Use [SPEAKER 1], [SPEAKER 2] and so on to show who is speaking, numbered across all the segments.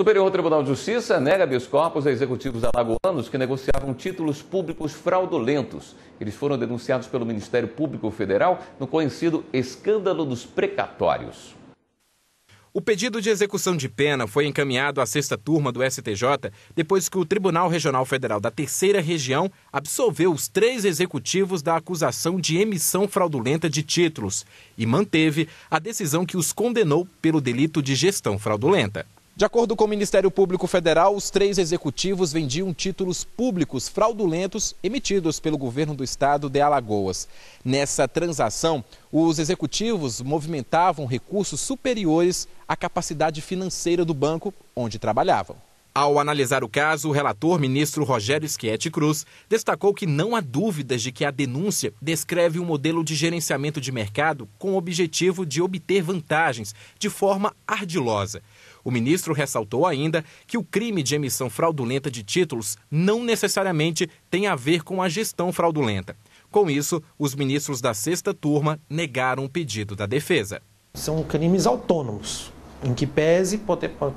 [SPEAKER 1] Superior Tribunal de Justiça nega habeas corpus a executivos alagoanos que negociavam títulos públicos fraudulentos. Eles foram denunciados pelo Ministério Público Federal no conhecido escândalo dos precatórios.
[SPEAKER 2] O pedido de execução de pena foi encaminhado à sexta turma do STJ depois que o Tribunal Regional Federal da Terceira Região absolveu os três executivos da acusação de emissão fraudulenta de títulos e manteve a decisão que os condenou pelo delito de gestão fraudulenta. De acordo com o Ministério Público Federal, os três executivos vendiam títulos públicos fraudulentos emitidos pelo governo do estado de Alagoas. Nessa transação, os executivos movimentavam recursos superiores à capacidade financeira do banco onde trabalhavam. Ao analisar o caso, o relator ministro Rogério Schietti Cruz destacou que não há dúvidas de que a denúncia descreve um modelo de gerenciamento de mercado com o objetivo de obter vantagens de forma ardilosa. O ministro ressaltou ainda que o crime de emissão fraudulenta de títulos não necessariamente tem a ver com a gestão fraudulenta. Com isso, os ministros da sexta turma negaram o pedido da defesa.
[SPEAKER 3] São crimes autônomos em que pese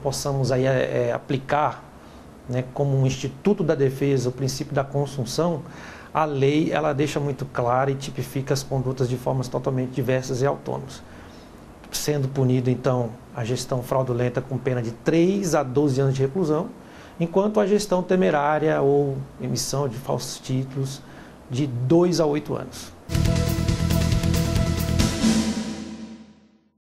[SPEAKER 3] possamos aí, é, é, aplicar né, como um instituto da defesa o princípio da consunção, a lei ela deixa muito clara e tipifica as condutas de formas totalmente diversas e autônomas. Sendo punido, então, a gestão fraudulenta com pena de 3 a 12 anos de reclusão, enquanto a gestão temerária ou emissão de falsos títulos de 2 a 8 anos.